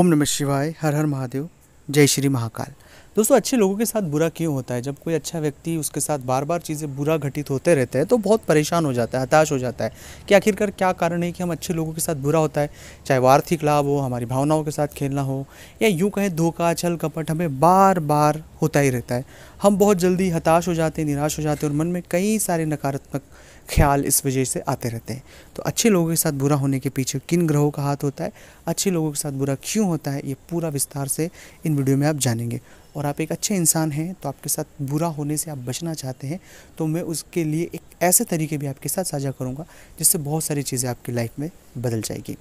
ओम नमः शिवाय हर हर महादेव जय श्री महाकाल दोस्तों अच्छे लोगों के साथ बुरा क्यों होता है जब कोई अच्छा व्यक्ति उसके साथ बार बार चीज़ें बुरा घटित होते रहते हैं तो बहुत परेशान हो जाता है हताश हो जाता है कि आखिरकार क्या कारण है कि हम अच्छे लोगों के साथ बुरा होता है चाहे वो आर्थिक लाभ हो हमारी भावनाओं के साथ खेलना हो या यूँ कहें धोखा छल कपट हमें बार बार होता ही रहता है हम बहुत जल्दी हताश हो जाते हैं निराश हो जाते हैं और मन में कई सारे नकारात्मक ख्याल इस वजह से आते रहते हैं तो अच्छे लोगों के साथ बुरा होने के पीछे किन ग्रहों का हाथ होता है अच्छे लोगों के साथ बुरा क्यों होता है ये पूरा विस्तार से इन वीडियो में आप जानेंगे और आप एक अच्छे इंसान हैं तो आपके साथ बुरा होने से आप बचना चाहते हैं तो मैं उसके लिए एक ऐसे तरीके भी आपके साथ साझा करूँगा जिससे बहुत सारी चीज़ें आपकी लाइफ में बदल जाएगी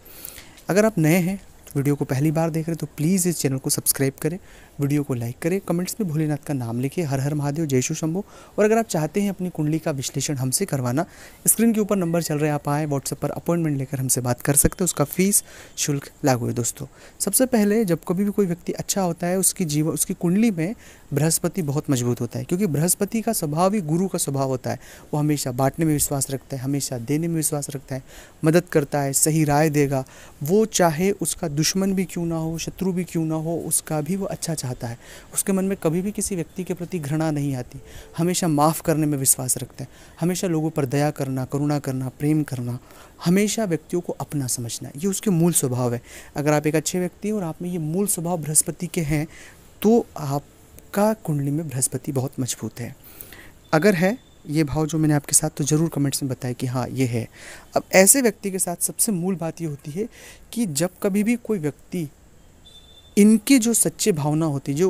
अगर आप नए हैं वीडियो को पहली बार देख रहे हैं तो प्लीज़ इस चैनल को सब्सक्राइब करें वीडियो को लाइक करें कमेंट्स में भोलेनाथ का नाम लिखे हर हर महादेव जय शु शंभो और अगर आप चाहते हैं अपनी कुंडली का विश्लेषण हमसे करवाना स्क्रीन के ऊपर नंबर चल रहे आप आएँ व्हाट्सएप पर अपॉइंटमेंट लेकर हमसे बात कर सकते हैं उसका फ़ीस शुल्क लागू है दोस्तों सबसे पहले जब कभी भी कोई व्यक्ति अच्छा होता है उसकी जीवन उसकी कुंडली में बृहस्पति बहुत मजबूत होता है क्योंकि बृहस्पति का स्वभाव ही गुरु का स्वभाव होता है वो हमेशा बांटने में विश्वास रखता है हमेशा देने में विश्वास रखता है मदद करता है सही राय देगा वो चाहे उसका दुश्मन भी क्यों ना हो शत्रु भी क्यों ना हो उसका भी वो अच्छा चाहता है उसके मन में कभी भी किसी व्यक्ति के प्रति घृणा नहीं आती हमेशा माफ़ करने में विश्वास रखते हैं हमेशा लोगों पर दया करना करुणा करना प्रेम करना हमेशा व्यक्तियों को अपना समझना ये उसके मूल स्वभाव है अगर आप एक अच्छे व्यक्ति और आप में ये मूल स्वभाव बृहस्पति के हैं तो आपका कुंडली में बृहस्पति बहुत मजबूत है अगर है ये भाव जो मैंने आपके साथ तो ज़रूर कमेंट्स में बताया कि हाँ ये है अब ऐसे व्यक्ति के साथ सबसे मूल बात ये होती है कि जब कभी भी कोई व्यक्ति इनकी जो सच्चे भावना होती जो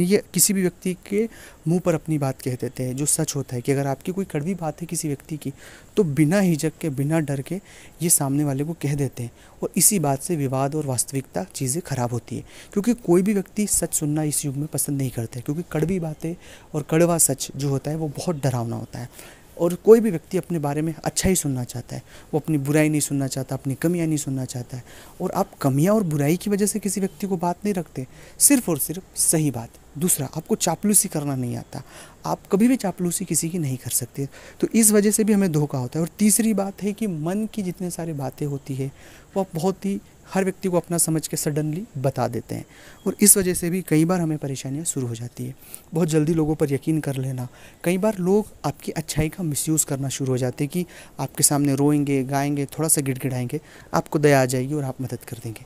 ये किसी भी व्यक्ति के मुंह पर अपनी बात कह देते हैं जो सच होता है कि अगर आपकी कोई कड़वी बात है किसी व्यक्ति की तो बिना हिजक के बिना डर के ये सामने वाले को कह देते हैं और इसी बात से विवाद और वास्तविकता चीज़ें ख़राब होती है क्योंकि कोई भी व्यक्ति सच सुनना इस युग में पसंद नहीं करते क्योंकि कड़वी बातें और कड़वा सच जो होता है वो बहुत डरावना होता है और कोई भी व्यक्ति अपने बारे में अच्छा ही सुनना चाहता है वो अपनी बुराई नहीं सुनना चाहता अपनी कमियाँ नहीं सुनना चाहता है और आप कमियाँ और बुराई की वजह से किसी व्यक्ति को बात नहीं रखते सिर्फ और सिर्फ सही बात दूसरा आपको चापलूसी करना नहीं आता आप कभी भी चापलूसी किसी की नहीं कर सकते तो इस वजह से भी हमें धोखा होता है और तीसरी बात है कि मन की जितने सारी बातें होती है वो आप बहुत ही हर व्यक्ति को अपना समझ के सडनली बता देते हैं और इस वजह से भी कई बार हमें परेशानियाँ शुरू हो जाती है बहुत जल्दी लोगों पर यकीन कर लेना कई बार लोग आपकी अच्छाई का मिसयूज़ करना शुरू हो जाते हैं कि आपके सामने रोएंगे गाएंगे थोड़ा सा गिड़गिड़ाएंगे आपको दया आ जाएगी और आप मदद कर देंगे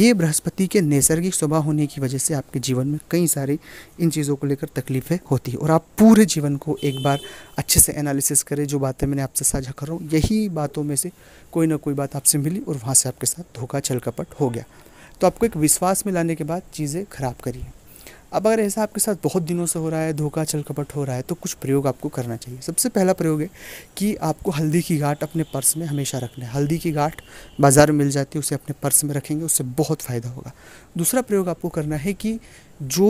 ये बृहस्पति के नैसर्गिक स्वभाव होने की वजह से आपके जीवन में कई सारी इन चीज़ों को लेकर तकलीफ़ें होती है और आप पूरे जीवन को एक बार अच्छे से एनालिसिस करें जो बातें मैंने आपसे साझा कर रहा हूँ यही बातों में से कोई ना कोई बात आपसे मिली और वहाँ से आपके साथ धोखा चल कपट हो गया तो आपको एक विश्वास में लाने के बाद चीज़ें खराब करिए अब अगर ऐसा आपके साथ बहुत दिनों से हो रहा है धोखा चल कपट हो रहा है तो कुछ प्रयोग आपको करना चाहिए सबसे पहला प्रयोग है कि आपको हल्दी की गांठ अपने पर्स में हमेशा रखना है हल्दी की गांठ बाज़ार में मिल जाती है उसे अपने पर्स में रखेंगे उससे बहुत फ़ायदा होगा दूसरा प्रयोग आपको करना है कि जो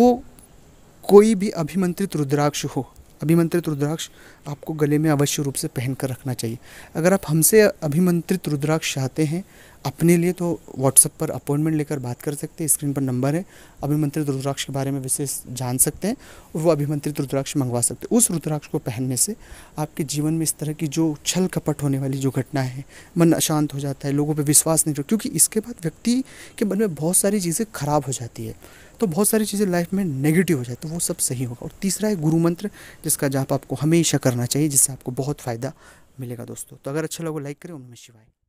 कोई भी अभिमंत्रित रुद्राक्ष हो अभिमंत्रित रुद्राक्ष आपको गले में अवश्य रूप से पहन कर रखना चाहिए अगर आप हमसे अभिमंत्रित रुद्राक्ष चाहते हैं अपने लिए तो व्हाट्सएप पर अपॉइंटमेंट लेकर बात कर सकते हैं स्क्रीन पर नंबर है अभिमंत्रित रुद्राक्ष के बारे में विशेष जान सकते हैं और वो अभिमंत्रित रुद्राक्ष मंगवा सकते हैं उस रुद्राक्ष को पहनने से आपके जीवन में इस तरह की जो छल कपट होने वाली जो घटना है मन अशांत हो जाता है लोगों पर विश्वास नहीं रहता क्योंकि इसके बाद व्यक्ति के मन में बहुत सारी चीज़ें खराब हो जाती है तो बहुत सारी चीज़ें लाइफ में नेगेटिव हो जाए तो वो सब सही होगा और तीसरा है गुरु मंत्र जिसका जाप आपको हमेशा करना चाहिए जिससे आपको बहुत फ़ायदा मिलेगा दोस्तों तो अगर अच्छा लगे लाइक करें उनमें शिवाय